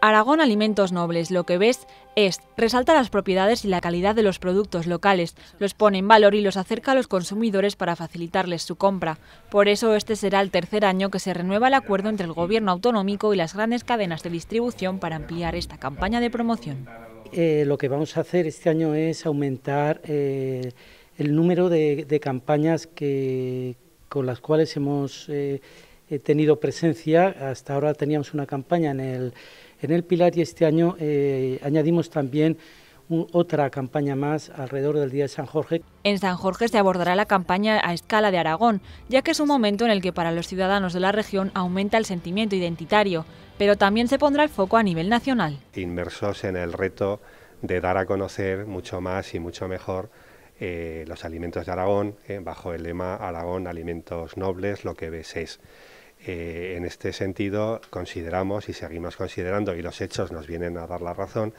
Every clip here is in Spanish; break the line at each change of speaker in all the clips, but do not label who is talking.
Aragón Alimentos Nobles, lo que ves es resalta las propiedades y la calidad de los productos locales, los pone en valor y los acerca a los consumidores para facilitarles su compra. Por eso este será el tercer año que se renueva el acuerdo entre el gobierno autonómico y las grandes cadenas de distribución para ampliar esta campaña de promoción.
Eh, lo que vamos a hacer este año es aumentar eh, el número de, campañas que, con las cuales hemos eh, he tenido presencia. Hasta ahora teníamos una campaña en el, en el Pilar y este año eh, añadimos también otra campaña más alrededor del Día de San Jorge.
En San Jorge se abordará la campaña a escala de Aragón, ya que es un momento en el que para los ciudadanos de la región aumenta el sentimiento identitario, pero también se pondrá el foco a nivel nacional.
Inmersos en el reto de dar a conocer mucho más y mucho mejor eh, los alimentos de Aragón, eh, bajo el lema Aragón Alimentos Nobles, lo que ves es. Eh, en este sentido, consideramos y seguimos considerando, y los hechos nos vienen a dar la razón,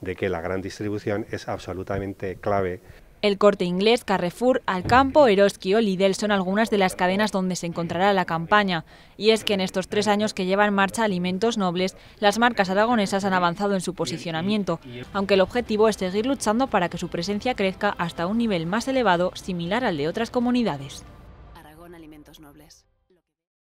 de que la gran distribución es absolutamente clave
el corte inglés, Carrefour, Alcampo, Eroski o Lidl son algunas de las cadenas donde se encontrará la campaña. Y es que en estos tres años que lleva en marcha Alimentos Nobles, las marcas aragonesas han avanzado en su posicionamiento, aunque el objetivo es seguir luchando para que su presencia crezca hasta un nivel más elevado, similar al de otras comunidades. Aragón Alimentos Nobles.